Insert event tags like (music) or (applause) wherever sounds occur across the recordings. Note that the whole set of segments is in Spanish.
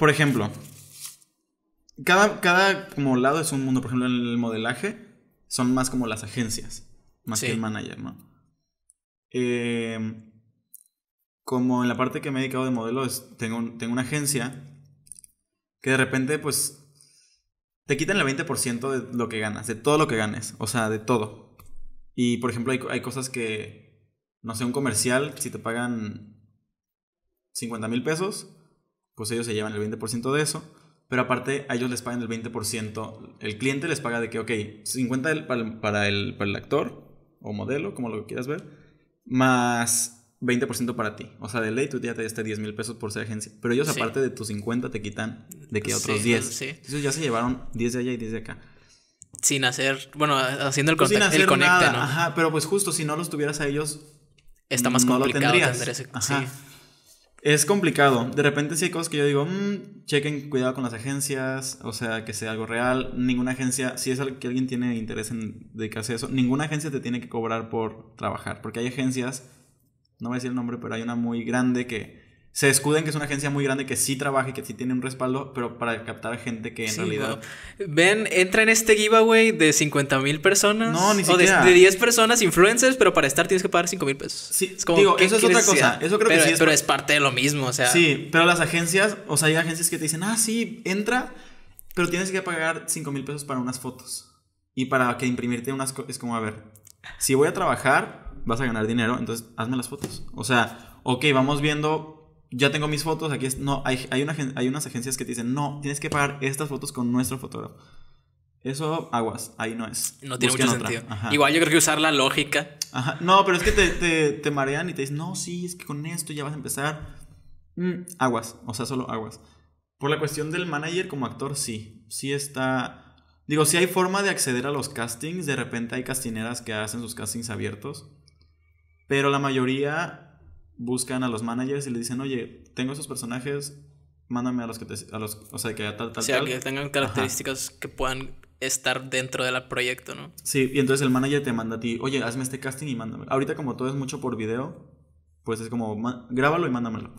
por ejemplo, cada, cada como lado es un mundo. Por ejemplo, en el modelaje son más como las agencias, más que el manager, ¿no? Em, como en la parte que me he dedicado de modelo, tengo, tengo una agencia que de repente, pues, te quitan el 20% de lo que ganas, de todo lo que ganes, o sea, de todo. Y, por ejemplo, hay, hay cosas que, no sé, un comercial, si te pagan 50 mil pesos, pues ellos se llevan el 20% de eso, pero aparte a ellos les pagan el 20%, el cliente les paga de que, ok, 50 para el, actor o modelo, como lo quieras ver, más 20% para ti. O sea, de ley tú ya te diste 10 mil pesos por ser agencia, pero ellos aparte de tus 50 te quitan de que otros 10. Entonces ya se llevaron 10 de allá y 10 de acá sin hacer, bueno, haciendo el, pues el conecte, Ajá, pero pues justo si no los tuvieras a ellos, está más cómodo. complicado Sí. Es complicado. De repente sí hay cosas que yo digo, mm, chequen cuidado con las agencias, o sea, que sea algo real. Ninguna agencia, si es que alguien tiene interés en dedicarse a eso, ninguna agencia te tiene que cobrar por trabajar. Porque hay agencias, no voy a decir el nombre, pero hay una muy grande que se escuden que es una agencia muy grande que sí trabaja y que sí tiene un respaldo, pero para captar gente que en realidad. Ven, entra en este giveaway de 50 mil personas. No, ni siquiera. O de, 10 personas, influencers, pero para estar tienes que pagar 5 mil pesos. Sí, es como, digo, eso es otra cosa. Eso creo que Es pero es parte de lo mismo, o sea. Sí, pero las agencias, o sea, hay agencias que te dicen, ah, sí, entra, pero tienes que pagar 5 mil pesos para unas fotos. Y para que imprimirte unas. Es como, a ver, si voy a trabajar, vas a ganar dinero, entonces hazme las fotos. O sea, ok, vamos viendo ya tengo mis fotos, aquí es, no, hay, hay, una, hay unas agencias que te dicen, no, tienes que pagar estas fotos con nuestro fotógrafo. Eso, aguas, ahí no es. No tiene mucho sentido. Igual yo creo que usar la lógica. No, pero es que te, marean y te dicen, no, sí, es que con esto ya vas a empezar. Mm, aguas, o sea, solo aguas. Por la cuestión del manager como actor, sí. Sí está. Digo, sí hay forma de acceder a los castings. De repente hay castineras que hacen sus castings abiertos. Pero la mayoría buscan a los managers y le dicen, oye, tengo esos personajes, mándame a los que te, los, o sea, que tengan características que puedan estar dentro del proyecto, ¿no? Sí, y entonces el manager te manda a ti, oye, hazme este casting y mándame. Ahorita como todo es mucho por video, pues es como, grábalo y mándamelo.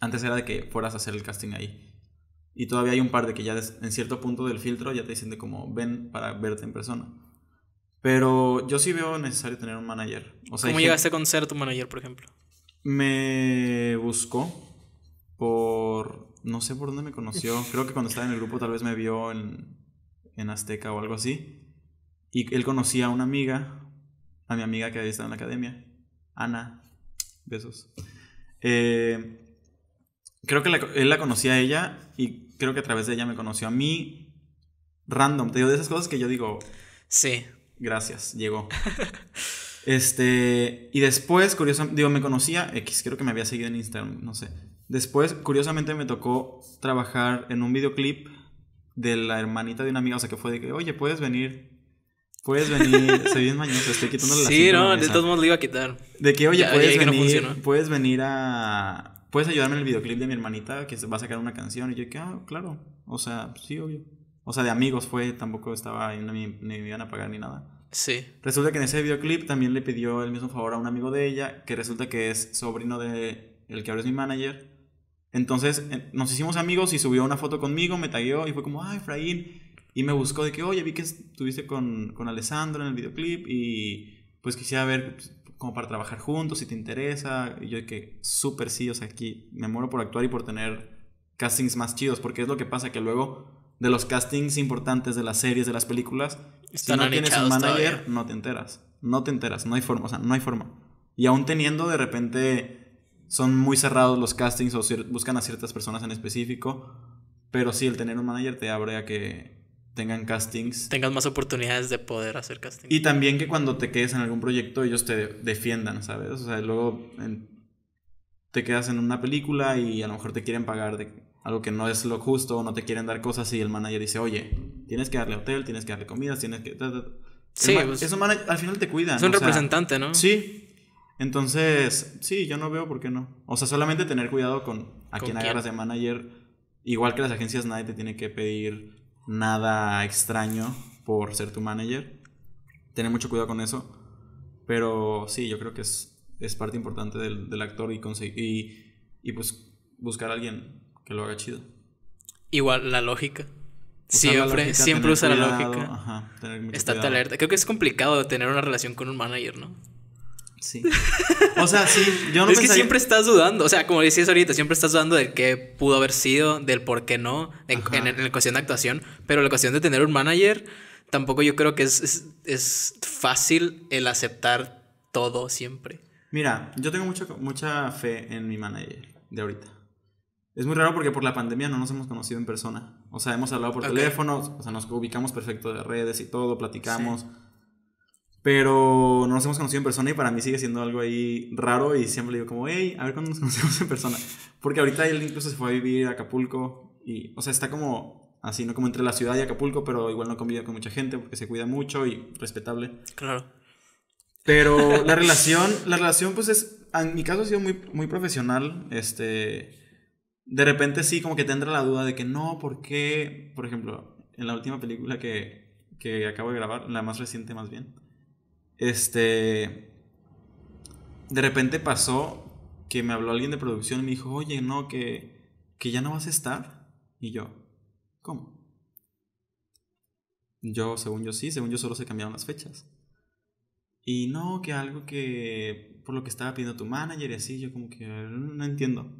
Antes era de que fueras a hacer el casting ahí. Y todavía hay un par de que ya en cierto punto del filtro ya te dicen como ven para verte en persona. Pero yo sí veo necesario tener un manager. O sea, ¿Cómo llegaste a ser tu manager, por ejemplo? Me buscó por. No sé por dónde me conoció. (laughs) Creo que cuando estaba en el grupo tal vez me vio en, en Azteca o algo así. Y él conocía a una amiga, a mi amiga que había estado en la academia, Ana. Besos. Eh, creo que él la conocía a ella y creo que a través de ella me conoció a mí. Random, te digo, de esas cosas que yo digo. Sí. Gracias, llegó. (laughs) Este, y después, curiosamente, digo, me conocía X, creo que me había seguido en Instagram, no sé. Después, curiosamente, me tocó trabajar en un videoclip de la hermanita de una amiga, o sea, que fue de que, oye, puedes venir, puedes venir, se mañana se estoy quitando la Sí, no, de todos modos le iba a quitar. De que, oye, puedes, venir, puedes venir a, puedes ayudarme en el videoclip de mi hermanita que se va a sacar una canción, y yo que, ah, claro, o sea, sí, obvio. O sea, de amigos fue, tampoco estaba, ni me iban a pagar ni nada. Sí. Resulta que en ese videoclip también le pidió el mismo favor a un amigo de ella, que resulta que es sobrino de el que ahora es mi manager. Entonces eh, nos hicimos amigos y subió una foto conmigo, me tagueó y fue como, ay, Efraín. Y me buscó de que, oye, vi que estuviste con, con Alessandro en el videoclip y pues quisiera ver pues, como para trabajar juntos, si te interesa. Y yo de que, súper sí, o sea, aquí me muero por actuar y por tener castings más chidos, porque es lo que pasa, que luego de los castings importantes de las series, de las películas, si no tienes un manager, no te enteras. No te enteras, no hay forma, o sea, no hay forma. Y aún teniendo, de repente son muy cerrados los castings o buscan a ciertas personas en específico. Pero sí, el tener un manager te abre a que tengan castings. Tengas más oportunidades de poder hacer castings. Y también que cuando te quedes en algún proyecto, ellos te defiendan, ¿sabes? O sea, luego te quedas en una película y a lo mejor te quieren pagar de algo que no es lo justo no te quieren dar cosas y el manager dice, oye, tienes que darle hotel, tienes que darle comidas, tienes que... Sí, pues, es un al final te cuidan. Es un representante, ¿no? Sí. Entonces, sí, yo no veo por qué no. O sea, solamente tener cuidado con a quien agarras de manager. Igual que las agencias, nadie te tiene que pedir nada extraño por ser tu manager. Tener mucho cuidado con eso. Pero sí, yo creo que es, es parte importante del, actor y, y, y pues buscar a alguien que lo haga chido. Igual la lógica. siempre, siempre usa la lógica. Ajá, Estate alerta. Creo que es complicado tener una relación con un manager, ¿no? Sí. O sea, sí, yo no Es que siempre estás dudando, o sea, como decías ahorita, siempre estás dudando de qué pudo haber sido, del por qué no, en, en, la cuestión de actuación, pero la cuestión de tener un manager, tampoco yo creo que es, es fácil el aceptar todo siempre. Mira, yo tengo mucha, mucha fe en mi manager de ahorita. Es muy raro porque por la pandemia no nos hemos conocido en persona. O sea, hemos hablado por teléfono, o sea, nos ubicamos perfecto de redes y todo, platicamos. Pero no nos hemos conocido en persona y para mí sigue siendo algo ahí raro y siempre digo como, hey, a ver cuándo nos (laughs) conocemos en persona. Porque ahorita él incluso se fue a vivir a Acapulco y, o sea, está como así, ¿no? Como entre la ciudad y Acapulco, pero igual no convive con mucha gente porque se cuida mucho y respetable. Claro. Pero la (laughs) relación, la relación pues es, en mi caso ha sido muy, muy profesional, este de repente sí, como que tendrá la duda de que no, ¿por qué? Por ejemplo, en la última película que, que acabo de grabar, la más reciente más bien, este... De repente pasó que me habló alguien de producción y me dijo, oye, no, que, que ya no vas a estar. Y yo, ¿cómo? Yo, según yo sí, según yo solo se cambiaron las fechas. Y no, que algo que por lo que estaba pidiendo tu manager y así, yo como que no entiendo.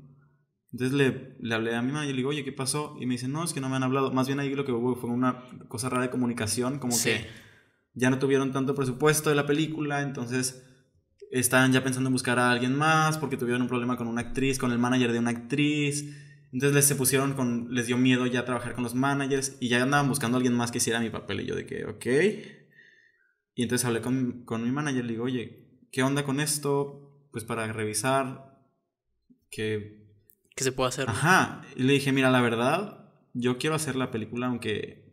Entonces le, hablé a mi manager y le digo, oye, ¿qué pasó? Y me dice, no, es que no me han hablado. Más bien ahí lo que hubo fue una cosa rara de comunicación, como que ya no tuvieron tanto presupuesto de la película, entonces estaban ya pensando en buscar a alguien más porque tuvieron un problema con una actriz, con el manager de una actriz. Entonces les se pusieron con, les dio miedo ya trabajar con los managers y ya andaban buscando a alguien más que hiciera mi papel. Y yo de que, ok. Y entonces hablé con, con mi manager, le digo, oye, ¿qué onda con esto? Pues para revisar que que se pueda hacer. Ajá, y le dije, mira, la verdad, yo quiero hacer la película, aunque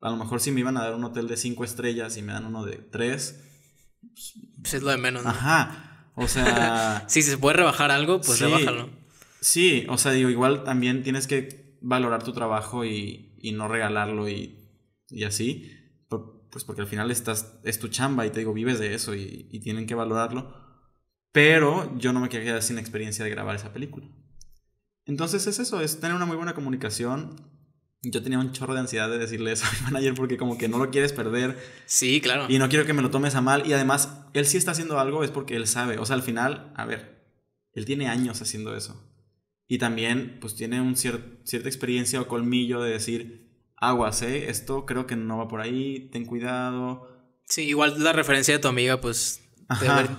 a lo mejor si me iban a dar un hotel de cinco estrellas y me dan uno de tres. Pues, es lo de menos. Ajá, o sea... (laughs) si se puede rebajar algo, pues sí, rebájalo. Sí, o sea, digo, igual también tienes que valorar tu trabajo y, no regalarlo y, así. pues porque al final estás, es tu chamba y te digo, vives de eso y, tienen que valorarlo. Pero yo no me quiero quedar sin experiencia de grabar esa película. Entonces es eso, es tener una muy buena comunicación. Yo tenía un chorro de ansiedad de decirle eso a mi manager porque como que no lo quieres perder. Sí, claro. Y no quiero que me lo tomes a mal. Y además, él sí está haciendo algo es porque él sabe. O sea, al final, a ver, él tiene años haciendo eso. Y también, pues tiene un cierta experiencia o colmillo de decir, aguas, ¿eh? Esto creo que no va por ahí, ten cuidado. Sí, igual la referencia de tu amiga, pues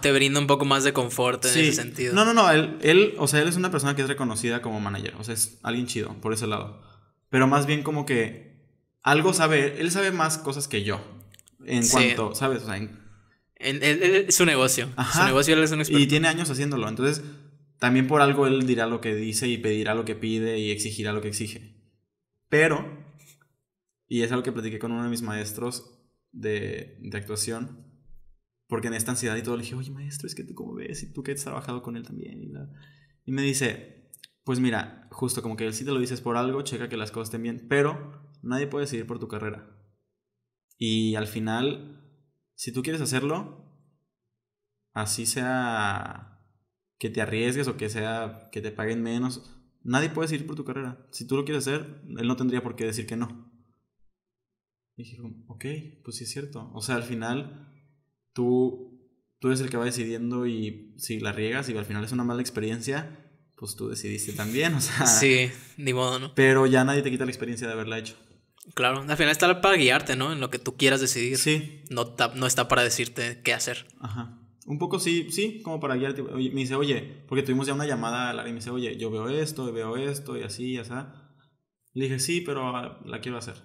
te brinda un poco más de confort en ese sentido. No, no, no. Él, o sea, él es una persona que es reconocida como manager. O sea, es alguien chido por ese lado. Pero más bien como que algo sabe. Él sabe más cosas que yo. En cuanto, ¿sabes? O sea, en... su negocio. Su negocio es un experto. Y tiene años haciéndolo. Entonces, también por algo él dirá lo que dice y pedirá lo que pide y exigirá lo que exige. Pero, y es algo que platiqué con uno de mis maestros de, de actuación porque en esta ansiedad y todo le dije, oye maestro, es que tú como ves y tú que has trabajado con él también. Y, me dice, pues mira, justo como que si te lo dices por algo, checa que las cosas estén bien, pero nadie puede decidir por tu carrera. Y al final, si tú quieres hacerlo, así sea que te arriesgues o que sea que te paguen menos, nadie puede decidir por tu carrera. Si tú lo quieres hacer, él no tendría por qué decir que no. Y dije, ok, pues sí es cierto. O sea, al final tú, tú eres el que va decidiendo y si la riegas y al final es una mala experiencia, pues tú decidiste también, o sea. Sí, ni modo, ¿no? Pero ya nadie te quita la experiencia de haberla hecho. Claro, al final está para guiarte, ¿no? En lo que tú quieras decidir. Sí. No, no está para decirte qué hacer. Ajá. Un poco sí, sí, como para guiarte. me dice, oye, porque tuvimos ya una llamada a la y me dice, oye, yo veo esto, y veo esto, y así, y así. Le dije, sí, pero ah, la quiero hacer.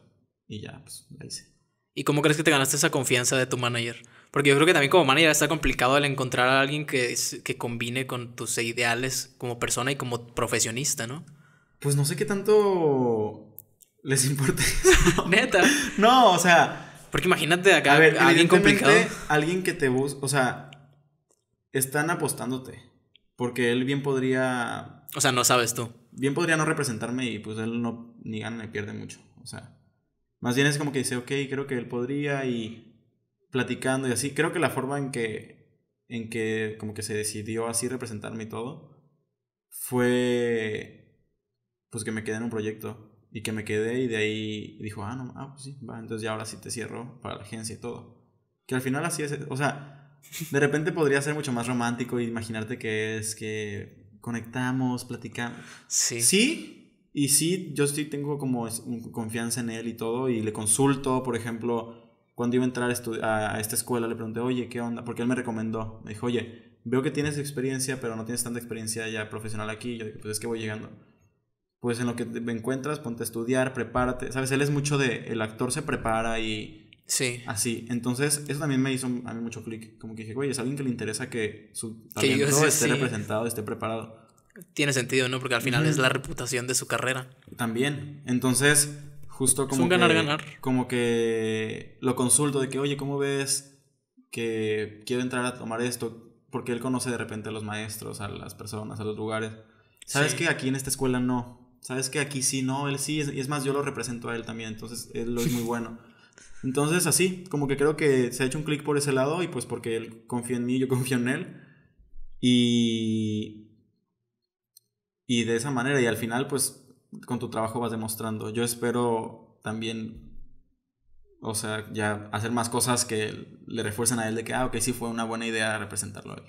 Y ya, pues la hice. ¿Y cómo crees que te ganaste esa confianza de tu manager? Porque yo creo que también como manager está complicado el encontrar a alguien que, que combine con tus ideales como persona y como profesionista, ¿no? Pues no sé qué tanto les importe. (laughs) Neta. no, o sea. Porque imagínate acá a ver, alguien complicado. Alguien que te busca. O sea, están apostándote. Porque él bien podría. O sea, no sabes tú. Bien podría no representarme y pues él no ni gana ni pierde mucho. O sea. Más bien es como que dice, ok, creo que él podría y platicando y así. Creo que la forma en que, en que como que se decidió así representarme y todo fue pues que me quedé en un proyecto y que me quedé y de ahí dijo, ah, no, ah, pues sí, va, entonces ya ahora sí te cierro para la agencia y todo. Que al final así es, o sea, de repente podría ser mucho más romántico imaginarte que es que conectamos, platicamos. Sí. Sí, y sí, yo sí tengo como confianza en él y todo, y le consulto, por ejemplo, cuando iba a entrar a, esta escuela, le pregunté, oye, ¿qué onda? Porque él me recomendó, me dijo, oye, veo que tienes experiencia, pero no tienes tanta experiencia ya profesional aquí, y yo dije, pues es que voy llegando. Pues en lo que me encuentras, ponte a estudiar, prepárate, ¿sabes? Él es mucho de, el actor se prepara y... Sí. Así, entonces eso también me hizo a mí mucho clic, como que dije, oye, es alguien que le interesa que su talento esté representado, esté preparado tiene sentido, ¿no? Porque al final es la reputación de su carrera. También. Entonces, justo como. Es ganar, ganar. Como que lo consulto de que, oye, ¿cómo ves que quiero entrar a tomar esto? Porque él conoce de repente a los maestros, a las personas, a los lugares. ¿Sabes que aquí en esta escuela no? ¿Sabes que aquí sí, no? Él sí, y es más, yo lo represento a él también, entonces él lo es muy bueno. (laughs) Entonces, así, como que creo que se ha hecho un clic por ese lado y pues porque él confía en mí, yo (laughs) confío en él. Y y de esa manera, y al final, pues con tu trabajo vas demostrando. Yo espero también, o sea, ya hacer más cosas que le refuercen a él de que, ah, ok, sí fue una buena idea representarlo a